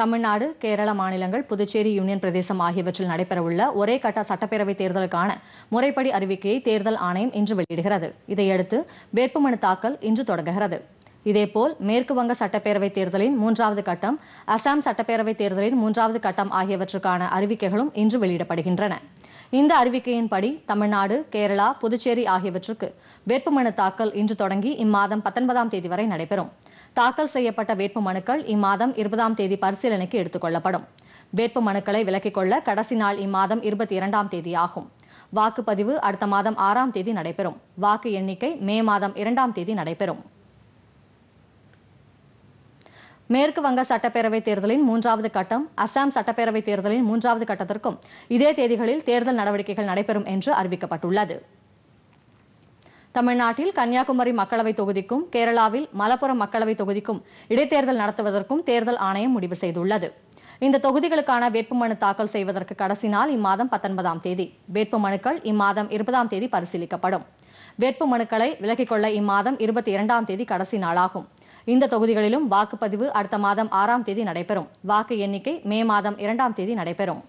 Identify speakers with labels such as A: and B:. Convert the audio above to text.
A: தமிழ்நாடு கேரள மாநிலங்கள் புதுச்சேரி யூனியன் பிரதேசம் ஆகியவற்றில் நடைபெறவுள்ள ஒரே கட்ட சட்டப்பேரவைத் தேர்தலுக்கான முறைப்படி அறிவிக்கையை தேர்தல் ஆணையம் இன்று வெளியிடுகிறது இதையடுத்து வேட்புமனு தாக்கல் இன்று தொடங்குகிறது இதேபோல் மேற்கு வங்க சட்டப்பேரவைத் தேர்தலின் மூன்றாவது கட்டம் அசாம் சட்டப்பேரவைத் தேர்தலின் மூன்றாவது கட்டம் ஆகியவற்றுக்கான அறிவிக்கைகளும் இன்று வெளியிடப்படுகின்றன இந்த அறிவிக்கையின்படி தமிழ்நாடு கேரளா புதுச்சேரி ஆகியவற்றுக்கு வேட்புமனு தாக்கல் இன்று தொடங்கி இம்மாதம் பத்தொன்பதாம் தேதி வரை நடைபெறும் தாக்கல் செய்யப்பட்ட வேட்பு மனுக்கள் இம்மாதம் இருபதாம் தேதி பரிசீலனைக்கு எடுத்துக் கொள்ளப்படும் வேட்பு மனுக்களை விலக்கிக் கொள்ள கடைசி நாள் இம்மாதம் இருபத்தி இரண்டாம் தேதி ஆகும் வாக்குப்பதிவு அடுத்த மாதம் ஆறாம் தேதி நடைபெறும் வாக்கு எண்ணிக்கை மே மாதம் இரண்டாம் தேதி நடைபெறும் மேற்கு வங்க சட்டப்பேரவைத் தேர்தலின் மூன்றாவது கட்டம் அசாம் சட்டப்பேரவைத் தேர்தலின் மூன்றாவது கட்டத்திற்கும் இதே தேதிகளில் தேர்தல் நடவடிக்கைகள் நடைபெறும் என்று அறிவிக்கப்பட்டுள்ளது தமிழ்நாட்டில் கன்னியாகுமரி மக்களவைத் தொகுதிக்கும் கேரளாவில் மலப்புரம் மக்களவைத் தொகுதிக்கும் இடைத்தேர்தல் நடத்துவதற்கும் தேர்தல் ஆணையம் முடிவு செய்துள்ளது இந்த தொகுதிகளுக்கான வேட்புமனு தாக்கல் செய்வதற்கு கடைசி நாள் இம்மாதம் பத்தொன்பதாம் தேதி வேட்புமனுக்கள் இம்மாதம் இருபதாம் தேதி பரிசீலிக்கப்படும் வேட்புமனுக்களை விலக்கிக் கொள்ள இம்மாதம் இருபத்தி இரண்டாம் தேதி கடைசி நாளாகும் இந்த தொகுதிகளிலும் வாக்குப்பதிவு அடுத்த மாதம் ஆறாம் தேதி நடைபெறும் வாக்கு எண்ணிக்கை மே மாதம் இரண்டாம் தேதி நடைபெறும்